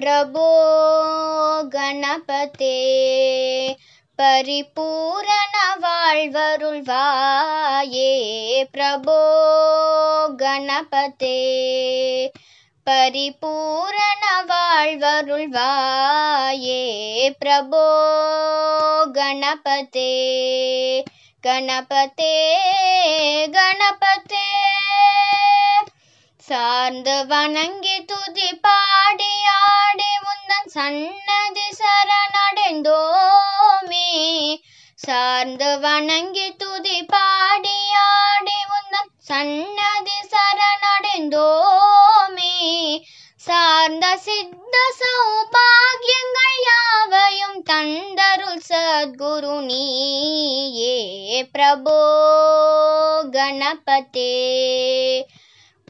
प्रभो गणपते परिपूरणवाल्वरुल्वाये प्रभो गणपते परिपूरणवाल्वरुल्वाये प्रभो गणपते गणपते गणपते சார்ந்து வணங்கி துதிப்பா சார்ந்து வணங்கி துதி பாடி ஆடி உந்தன் சன்னதி சரணடைந்தோமே சார்ந்த சித்த சௌபாகியங்கள் யாவையும் தந்தருள் சத்குரு நீயே பிரபோ கணபதே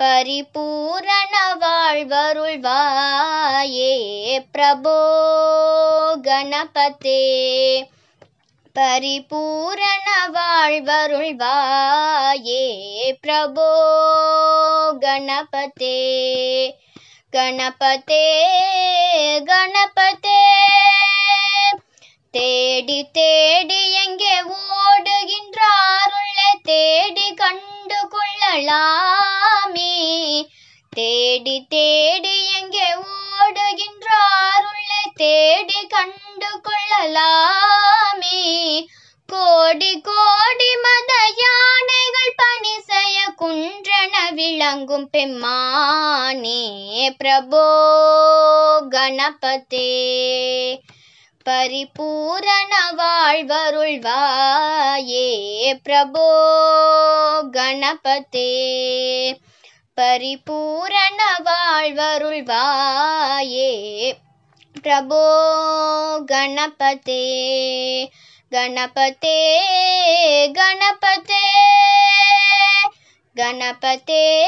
பரிபூரண வாழ்வருள்வாயே பிரபோ கணபதே பரிபூரண வாழ்வருள்வாயே பிரபோ கணபதே கணபதே கணபதே தேடி தேடி எங்கே ஓடுகின்றாருள்ளே தேடி கண்டு கொள்ளலாமே தேடி தே தேடி கண்டு கொள்ளலாமே கோடி கோடி மத யானைகள் பணி செய்ய குன்றன விளங்கும் பெம்மானே பிரபோ கணபதே பரிபூரண வாழ்வருள்வாயே பிரபோ கணபதே பரிபூரண வாழ்வருள்வாயே प्रभो गणपते गणपते गणपते गणपते